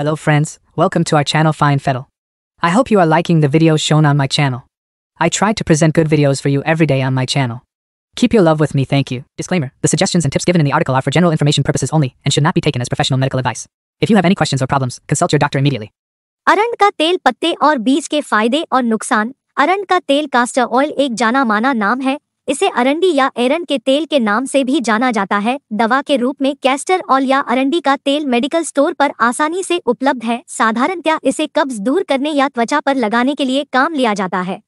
Hello friends, welcome to our channel Fine Fettle. I hope you are liking the videos shown on my channel. I try to present good videos for you every day on my channel. Keep your love with me thank you. Disclaimer, the suggestions and tips given in the article are for general information purposes only and should not be taken as professional medical advice. If you have any questions or problems, consult your doctor immediately. अरंड ka तेल पत्ते और बीज के फायदे और नुकसान अरंड का तेल कास्टर ऑयल एक जाना माना इसे अरंडी या एरन के तेल के नाम से भी जाना जाता है दवा के रूप में कैस्टर ऑल या अरंडी का तेल मेडिकल स्टोर पर आसानी से उपलब्ध है साधारणतया इसे कब्ज दूर करने या त्वचा पर लगाने के लिए काम लिया जाता है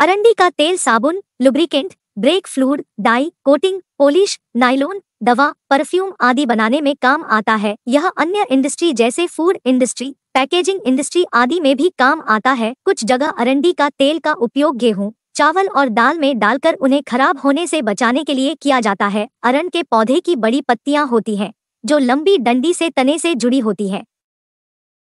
अरंडी का तेल साबुन lubricant brake fluid dye coating polish nylon दवा परफ्यूम आदि बनाने में काम आता है यह अन्य इंडस्ट्री जैसे फूड इंडस्ट्री पैकेजिंग इंडस्ट्री आदि में भी काम आता है कुछ जगह अरंडी का तेल का उपयोग गेहूं चावल और दाल में डालकर उन्हें खराब होने से बचाने के लिए किया जाता है अरन के पौधे की बड़ी पत्तियां होती हैं जो लंबी डंडी से तने से जुड़ी होती हैं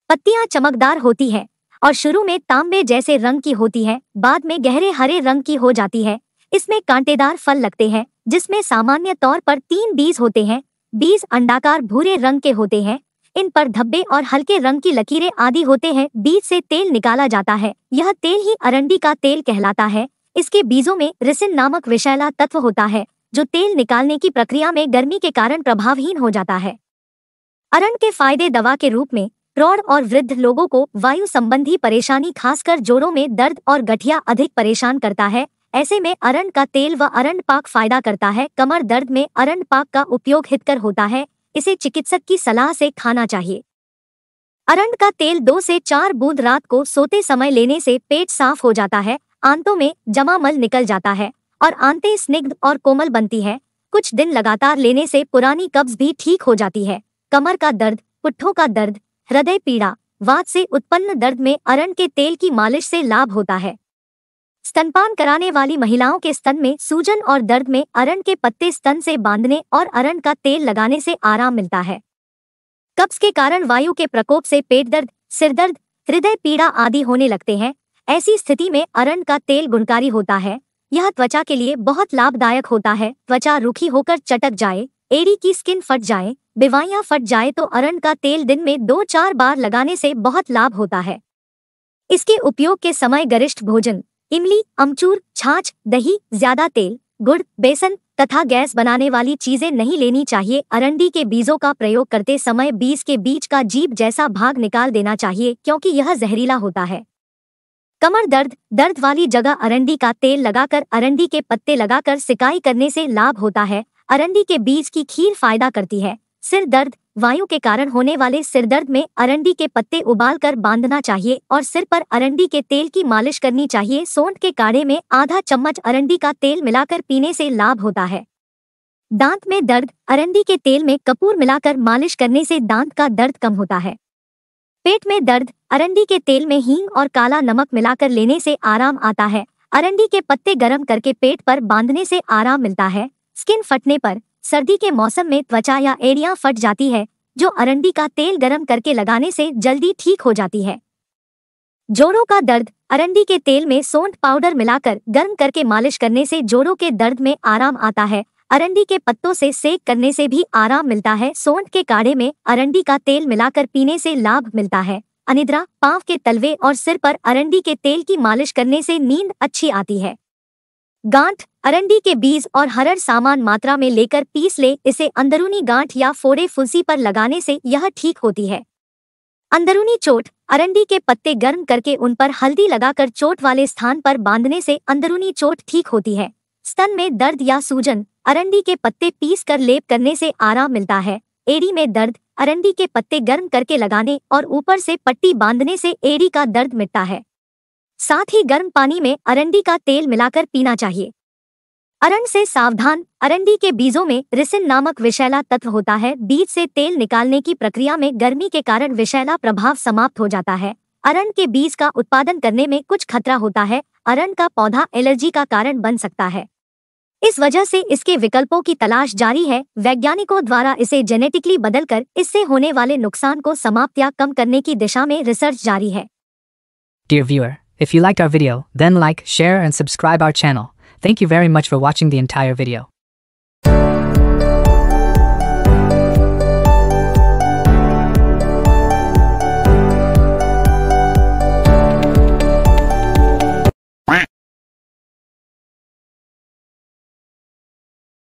पत्तियां चमकदार होती हैं और शुरू में तांबे जैसे रंग की होती हैं बाद में गहरे हरे रंग की हो जाती है इसमें कांटेदार फल लगते हैं जिसमें सामान्य तौर पर तीन बीज होते हैं बीज अंडाकार भूरे रंग के होते हैं इन पर धब्बे और हल्के रंग की लकीरें आदि होते हैं बीज से तेल निकाला जाता है यह तेल ही अरंडी का तेल कहलाता है इसके बीजों में रिसिन नामक विषैला तत्व होता है जो तेल निकालने की प्रक्रिया में गर्मी के कारण प्रभावहीन हो जाता है अरण के फायदे दवा के रूप में प्रौढ़ और वृद्ध लोगों को वायु संबंधी परेशानी खासकर जोड़ों में दर्द और गठिया अधिक परेशान करता है ऐसे में अरण का तेल व अरण पाक फायदा करता है कमर दर्द में अरण पाक का उपयोग हितकर होता है इसे चिकित्सक की सलाह से खाना चाहिए अरंड का तेल दो से चार बूंद रात को सोते समय लेने से पेट साफ हो जाता है आंतों में जमा मल निकल जाता है और आंतें स्निग्ध और कोमल बनती है कुछ दिन लगातार लेने से पुरानी कब्ज भी ठीक हो जाती है कमर का दर्द पुट्ठों का दर्द हृदय पीड़ा वात से उत्पन्न दर्द में अरण के तेल की मालिश से लाभ होता है स्तनपान कराने वाली महिलाओं के स्तन में सूजन और दर्द में अरण के पत्ते स्तन से बांधने और अरण का तेल लगाने से आराम मिलता है कब्ज के कारण वायु के प्रकोप से पेट दर्द सिर दर्द हृदय पीड़ा आदि होने लगते हैं ऐसी स्थिति में अरंड का तेल गुणकारी होता है यह त्वचा के लिए बहुत लाभदायक होता है त्वचा रुखी होकर चटक जाए एड़ी की स्किन फट जाए बिवाइयाँ फट जाए तो अरंड का तेल दिन में दो चार बार लगाने से बहुत लाभ होता है इसके उपयोग के समय गरिष्ठ भोजन इमली अमचूर छाछ दही ज्यादा तेल गुड़ बेसन तथा गैस बनाने वाली चीजें नहीं लेनी चाहिए अरंडी के बीजों का प्रयोग करते समय बीज के बीच का जीप जैसा भाग निकाल देना चाहिए क्योंकि यह जहरीला होता है कमर दर्द दर्द वाली जगह अरंडी का तेल लगाकर अरंडी के पत्ते लगाकर सिकाई करने से लाभ होता है अरंडी के बीज की खीर फायदा करती है सिर दर्द वायु के कारण होने वाले सिर दर्द में अरंडी के पत्ते उबालकर बांधना चाहिए और सिर पर अरंडी के तेल की मालिश करनी चाहिए सोंठ के काढ़े में आधा चम्मच अरंडी का तेल मिलाकर पीने से लाभ होता है दांत में दर्द अरंडी के तेल में कपूर मिलाकर मालिश करने से दांत का दर्द कम होता है पेट में दर्द अरंडी के तेल में हींग और काला नमक मिलाकर लेने से आराम आता है अरंडी के पत्ते गर्म करके पेट पर बांधने से आराम मिलता है स्किन फटने पर सर्दी के मौसम में त्वचा या एड़ियां फट जाती है जो अरंडी का तेल गर्म करके लगाने से जल्दी ठीक हो जाती है जोड़ों का दर्द अरंडी के तेल में सोंठ पाउडर मिलाकर गर्म करके मालिश करने से जोड़ों के दर्द में आराम आता है अरंडी के पत्तों से सेक करने से भी आराम मिलता है सोंठ के काढ़े में अरंडी का तेल मिलाकर पीने से लाभ मिलता है अनिद्रा पांव के तलवे और सिर पर अरंडी के तेल की मालिश करने से नींद अच्छी आती है गांठ अरंडी के बीज और हरर सामान मात्रा में लेकर पीस ले इसे अंदरूनी गांठ या फोड़े फुंसी पर लगाने से यह ठीक होती है अंदरूनी चोट अरंडी के पत्ते गर्म करके उन पर हल्दी लगाकर चोट वाले स्थान पर बांधने से अंदरूनी चोट ठीक होती है स्तन में दर्द या सूजन अरंडी के पत्ते पीस कर लेप करने से आराम मिलता है एड़ी में दर्द अरंडी के पत्ते गर्म करके लगाने और ऊपर से पट्टी बांधने से एड़ी का दर्द मिटता है साथ ही गर्म पानी में अरंडी का तेल मिलाकर पीना चाहिए अरण से सावधान अरंडी के बीजों में रिसिन नामक विषैला तत्व होता है बीज से तेल निकालने की प्रक्रिया में गर्मी के कारण विषैला प्रभाव समाप्त हो जाता है अरंड के बीज का उत्पादन करने में कुछ खतरा होता है अरंड का पौधा एलर्जी का कारण बन सकता है इस वजह से इसके विकल्पों की तलाश जारी है वैज्ञानिकों द्वारा इसे जेनेटिकली बदलकर इससे होने वाले नुकसान को समाप्त या कम करने की दिशा में रिसर्च जारी है dear viewer if you like our video then like share and subscribe our channel thank you very much for watching the entire video